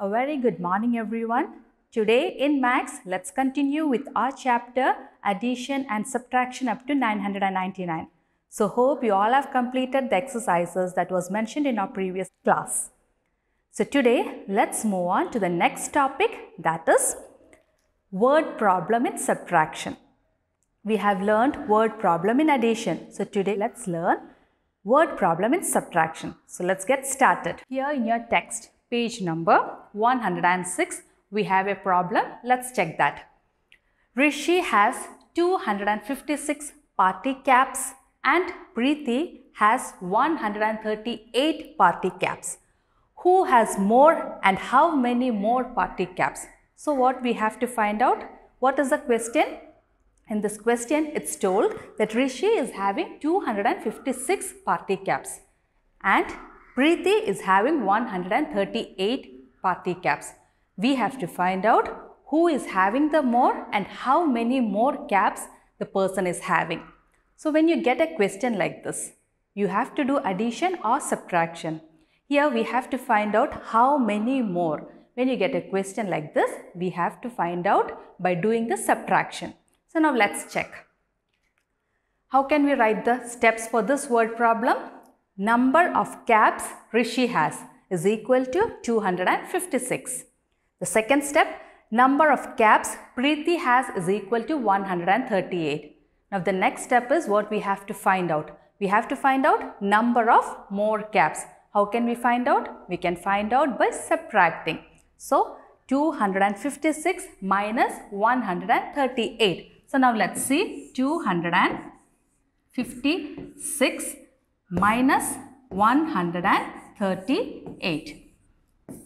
A very good morning everyone. Today in Max, let's continue with our chapter addition and subtraction up to 999. So hope you all have completed the exercises that was mentioned in our previous class. So today let's move on to the next topic that is word problem in subtraction. We have learned word problem in addition. So today let's learn word problem in subtraction. So let's get started. Here in your text, page number 106 we have a problem. Let's check that. Rishi has 256 party caps and Preeti has 138 party caps. Who has more and how many more party caps? So what we have to find out? What is the question? In this question, it's told that Rishi is having 256 party caps and Preeti is having 138 party caps. We have to find out who is having the more and how many more caps the person is having. So when you get a question like this, you have to do addition or subtraction. Here we have to find out how many more. When you get a question like this, we have to find out by doing the subtraction. So now let's check. How can we write the steps for this word problem? number of caps Rishi has is equal to 256. The second step, number of caps Preeti has is equal to 138. Now the next step is what we have to find out. We have to find out number of more caps. How can we find out? We can find out by subtracting. So 256 minus 138. So now let's see 256 minus 138.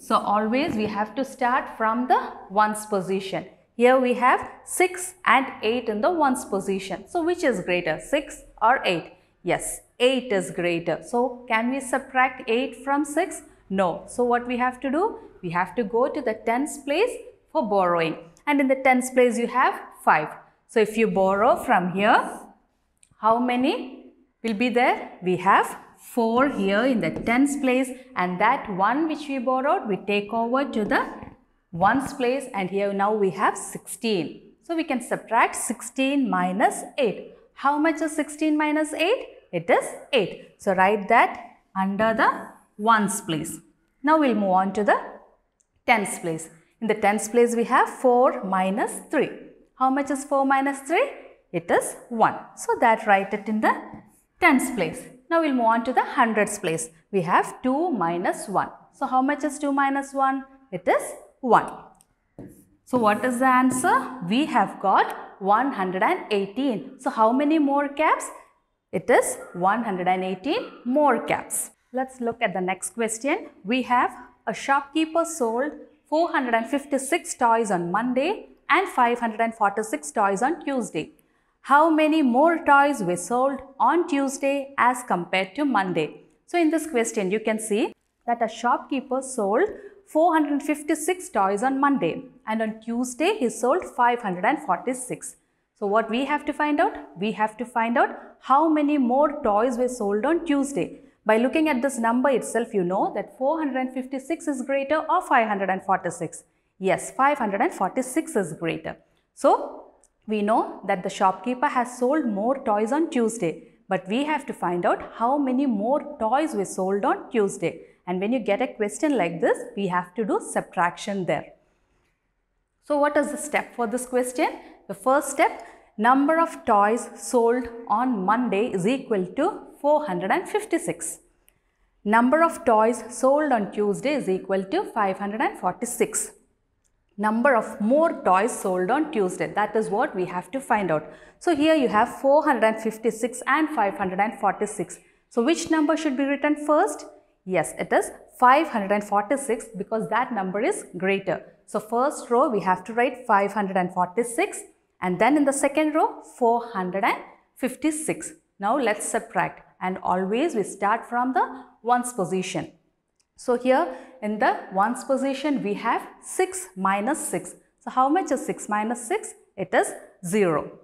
So always we have to start from the ones position. Here we have 6 and 8 in the ones position. So which is greater 6 or 8? Yes, 8 is greater. So can we subtract 8 from 6? No. So what we have to do? We have to go to the tens place for borrowing. And in the tens place you have 5. So if you borrow from here, how many will be there. We have 4 here in the tens place and that 1 which we borrowed we take over to the ones place and here now we have 16. So we can subtract 16 minus 8. How much is 16 minus 8? It is 8. So write that under the ones place. Now we'll move on to the tens place. In the tens place we have 4 minus 3. How much is 4 minus 3? It is 1. So that write it in the tens place. Now we'll move on to the hundreds place. We have 2 minus 1. So how much is 2 minus 1? It is 1. So what is the answer? We have got 118. So how many more caps? It is 118 more caps. Let's look at the next question. We have a shopkeeper sold 456 toys on Monday and 546 toys on Tuesday how many more toys were sold on Tuesday as compared to Monday. So in this question, you can see that a shopkeeper sold 456 toys on Monday and on Tuesday he sold 546. So what we have to find out? We have to find out how many more toys were sold on Tuesday. By looking at this number itself, you know that 456 is greater or 546. Yes, 546 is greater. So we know that the shopkeeper has sold more toys on Tuesday, but we have to find out how many more toys were sold on Tuesday. And when you get a question like this, we have to do subtraction there. So what is the step for this question? The first step, number of toys sold on Monday is equal to 456. Number of toys sold on Tuesday is equal to 546 number of more toys sold on Tuesday. That is what we have to find out. So here you have 456 and 546. So which number should be written first? Yes, it is 546 because that number is greater. So first row we have to write 546 and then in the second row 456. Now let's subtract and always we start from the ones position. So here in the ones position we have 6 minus 6. So how much is 6 minus 6? It is 0.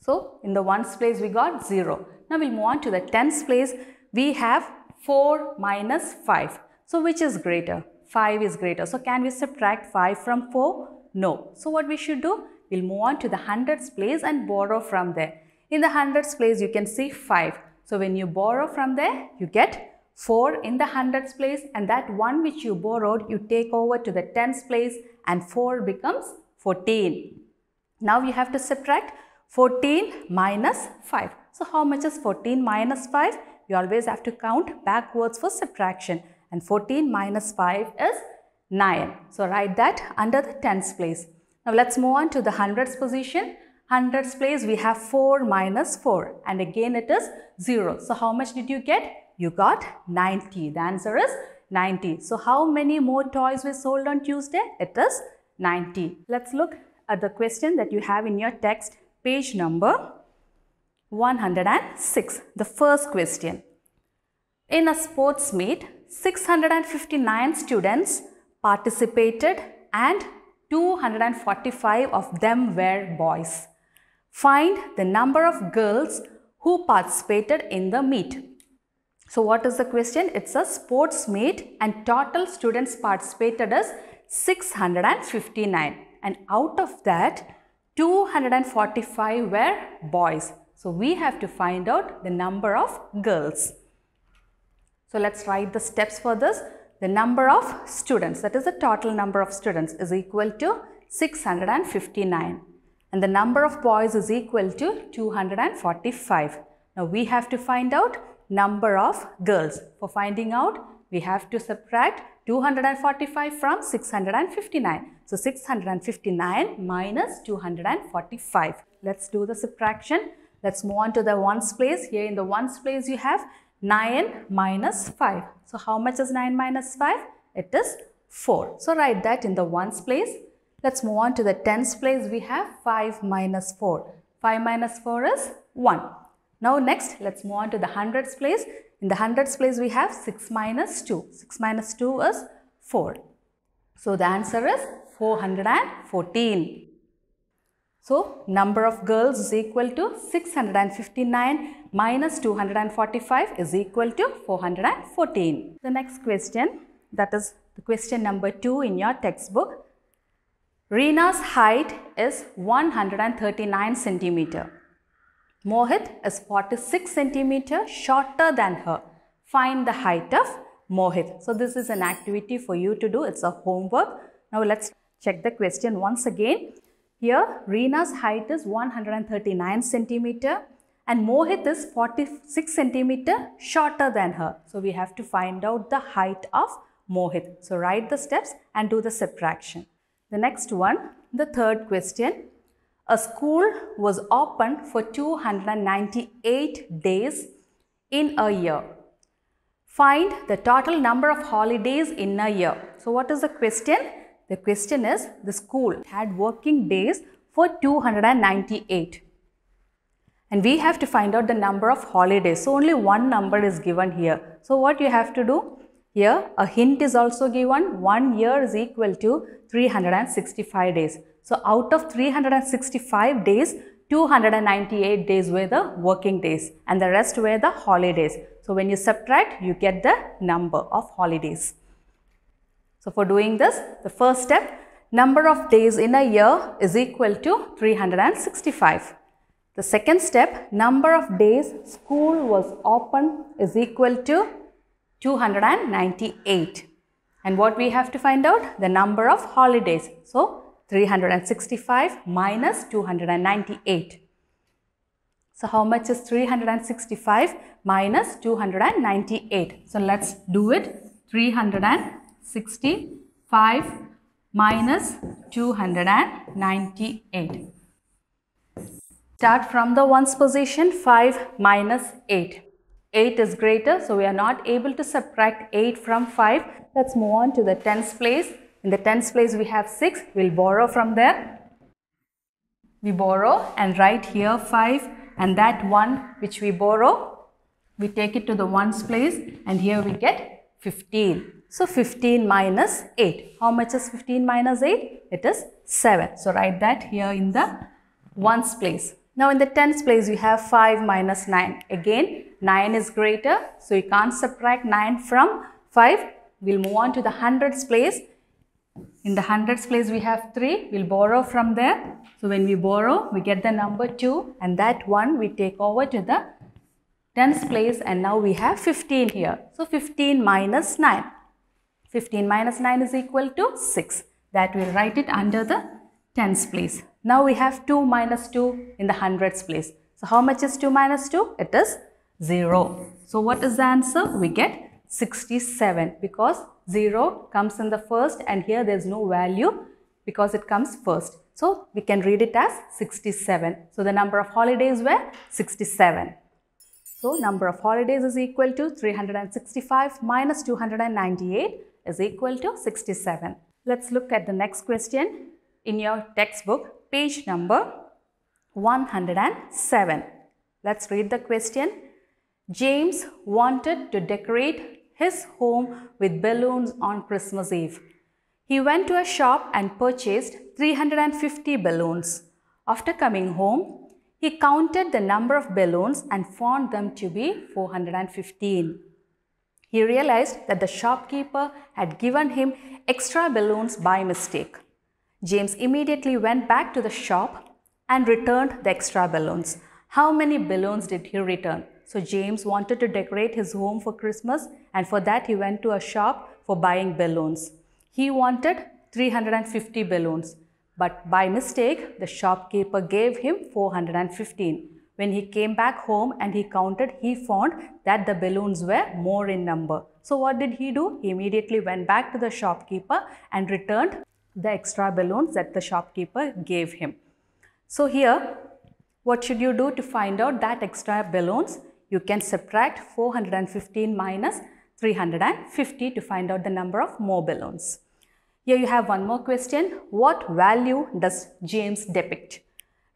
So in the ones place we got 0. Now we'll move on to the tens place. We have 4 minus 5. So which is greater? 5 is greater. So can we subtract 5 from 4? No. So what we should do? We'll move on to the hundreds place and borrow from there. In the hundreds place you can see 5. So when you borrow from there you get 4 in the hundreds place and that 1 which you borrowed you take over to the tens place and 4 becomes 14. Now you have to subtract 14 minus 5. So how much is 14 minus 5? You always have to count backwards for subtraction and 14 minus 5 is 9. So write that under the tens place. Now let's move on to the hundreds position. Hundreds place we have 4 minus 4 and again it is 0. So how much did you get? You got 90. The answer is 90. So how many more toys were sold on Tuesday? It is 90. Let's look at the question that you have in your text, page number 106. The first question. In a sports meet, 659 students participated and 245 of them were boys. Find the number of girls who participated in the meet. So what is the question? It's a sports meet and total students participated as 659 and out of that 245 were boys. So we have to find out the number of girls. So let's write the steps for this. The number of students that is the total number of students is equal to 659 and the number of boys is equal to 245. Now we have to find out number of girls. For finding out, we have to subtract 245 from 659. So 659 minus 245. Let's do the subtraction. Let's move on to the ones place. Here in the ones place you have 9 minus 5. So how much is 9 minus 5? It is 4. So write that in the ones place. Let's move on to the tens place. We have 5 minus 4. 5 minus 4 is 1. Now next, let's move on to the hundreds place. In the hundreds place, we have 6 minus 2. 6 minus 2 is 4. So the answer is 414. So number of girls is equal to 659 minus 245 is equal to 414. The next question, that is the question number 2 in your textbook. Rena's height is 139 centimeter. Mohit is 46 centimeter shorter than her. Find the height of Mohit. So this is an activity for you to do. It's a homework. Now let's check the question once again. Here Reena's height is 139 centimeter and Mohit is 46 centimeter shorter than her. So we have to find out the height of Mohit. So write the steps and do the subtraction. The next one, the third question a school was open for 298 days in a year. Find the total number of holidays in a year. So what is the question? The question is the school had working days for 298 and we have to find out the number of holidays. So only one number is given here. So what you have to do? Here a hint is also given. One year is equal to 365 days. So out of 365 days, 298 days were the working days and the rest were the holidays. So when you subtract, you get the number of holidays. So for doing this, the first step, number of days in a year is equal to 365. The second step, number of days school was open is equal to 298. And what we have to find out? The number of holidays. So 365 minus 298. So how much is 365 minus 298? So let's do it. 365 minus 298. Start from the ones position 5 minus 8. 8 is greater so we are not able to subtract 8 from 5. Let's move on to the tens place. In the tens place we have 6, we'll borrow from there. We borrow and write here 5 and that 1 which we borrow, we take it to the ones place and here we get 15. So 15 minus 8. How much is 15 minus 8? It is 7. So write that here in the ones place. Now in the tens place we have 5 minus 9. Again 9 is greater so you can't subtract 9 from 5. We'll move on to the hundreds place in the hundreds place, we have 3. We'll borrow from there. So when we borrow, we get the number 2 and that 1 we take over to the tens place and now we have 15 here. So 15 minus 9. 15 minus 9 is equal to 6. That we'll write it under the tens place. Now we have 2 minus 2 in the hundreds place. So how much is 2 minus 2? It is 0. So what is the answer? We get 67 because 0 comes in the first and here there is no value because it comes first. So we can read it as 67. So the number of holidays were 67. So number of holidays is equal to 365 minus 298 is equal to 67. Let's look at the next question in your textbook page number 107. Let's read the question. James wanted to decorate his home with balloons on Christmas Eve. He went to a shop and purchased 350 balloons. After coming home, he counted the number of balloons and found them to be 415. He realized that the shopkeeper had given him extra balloons by mistake. James immediately went back to the shop and returned the extra balloons. How many balloons did he return? So James wanted to decorate his home for Christmas and for that he went to a shop for buying balloons. He wanted 350 balloons but by mistake the shopkeeper gave him 415. When he came back home and he counted, he found that the balloons were more in number. So what did he do? He immediately went back to the shopkeeper and returned the extra balloons that the shopkeeper gave him. So here, what should you do to find out that extra balloons? You can subtract 415 minus minus 350 to find out the number of more balloons. Here you have one more question. What value does James depict?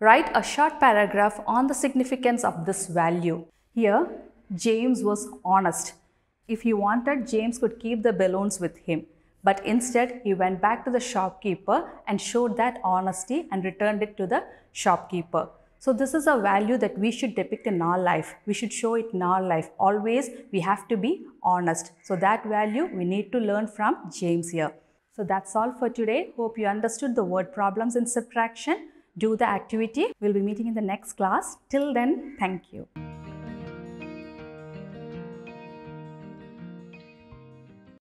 Write a short paragraph on the significance of this value. Here, James was honest. If he wanted, James could keep the balloons with him. But instead, he went back to the shopkeeper and showed that honesty and returned it to the shopkeeper. So this is a value that we should depict in our life. We should show it in our life. Always we have to be honest. So that value we need to learn from James here. So that's all for today. Hope you understood the word problems in subtraction. Do the activity. We'll be meeting in the next class. Till then, thank you.